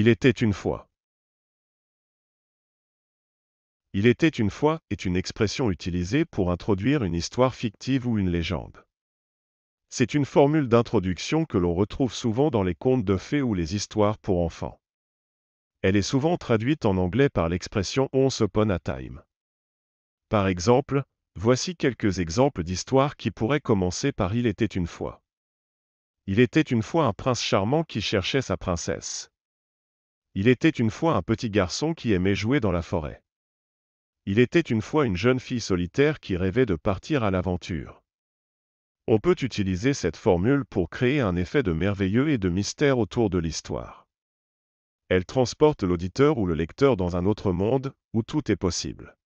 Il était une fois. Il était une fois est une expression utilisée pour introduire une histoire fictive ou une légende. C'est une formule d'introduction que l'on retrouve souvent dans les contes de fées ou les histoires pour enfants. Elle est souvent traduite en anglais par l'expression once upon a time. Par exemple, voici quelques exemples d'histoires qui pourraient commencer par Il était une fois. Il était une fois un prince charmant qui cherchait sa princesse. Il était une fois un petit garçon qui aimait jouer dans la forêt. Il était une fois une jeune fille solitaire qui rêvait de partir à l'aventure. On peut utiliser cette formule pour créer un effet de merveilleux et de mystère autour de l'histoire. Elle transporte l'auditeur ou le lecteur dans un autre monde, où tout est possible.